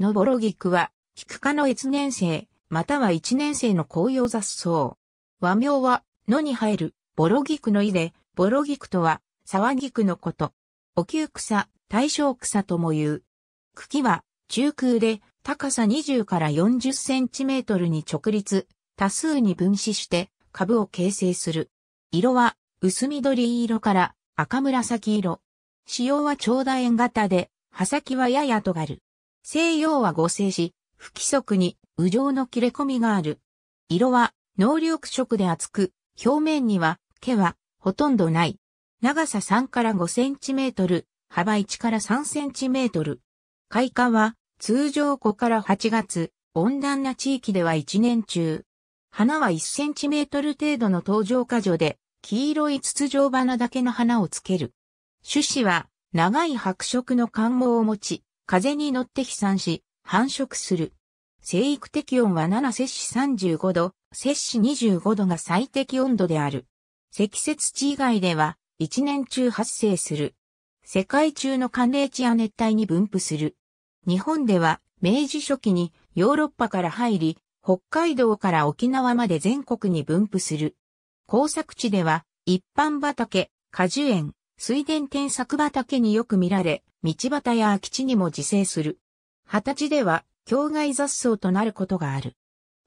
ノボロギクは、菊科の越年生、または一年生の紅葉雑草。和名は、野に生える、ボロギクの意で、ボロギクとは、沢菊のこと。おう草、大正草とも言う。茎は、中空で、高さ20から40センチメートルに直立、多数に分子して、株を形成する。色は、薄緑色から、赤紫色。仕様は長楕円型で、葉先はやや尖る。西洋は合成し、不規則に、無常の切れ込みがある。色は、能力色で厚く、表面には、毛は、ほとんどない。長さ3から5センチメートル、幅1から3センチメートル。開花は、通常5から8月、温暖な地域では1年中。花は1センチメートル程度の登場花女で、黄色い筒状花だけの花をつける。種子は、長い白色の冠毛を持ち、風に乗って飛散し、繁殖する。生育適温は7摂氏35度、摂氏25度が最適温度である。積雪地以外では、一年中発生する。世界中の寒冷地や熱帯に分布する。日本では、明治初期にヨーロッパから入り、北海道から沖縄まで全国に分布する。工作地では、一般畑、果樹園、水田添削畑によく見られ、道端や空き地にも自生する。二十歳では、境外雑草となることがある。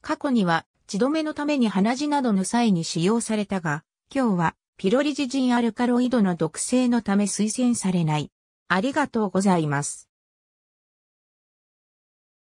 過去には、血止めのために鼻血などの際に使用されたが、今日は、ピロリジジンアルカロイドの毒性のため推薦されない。ありがとうございます。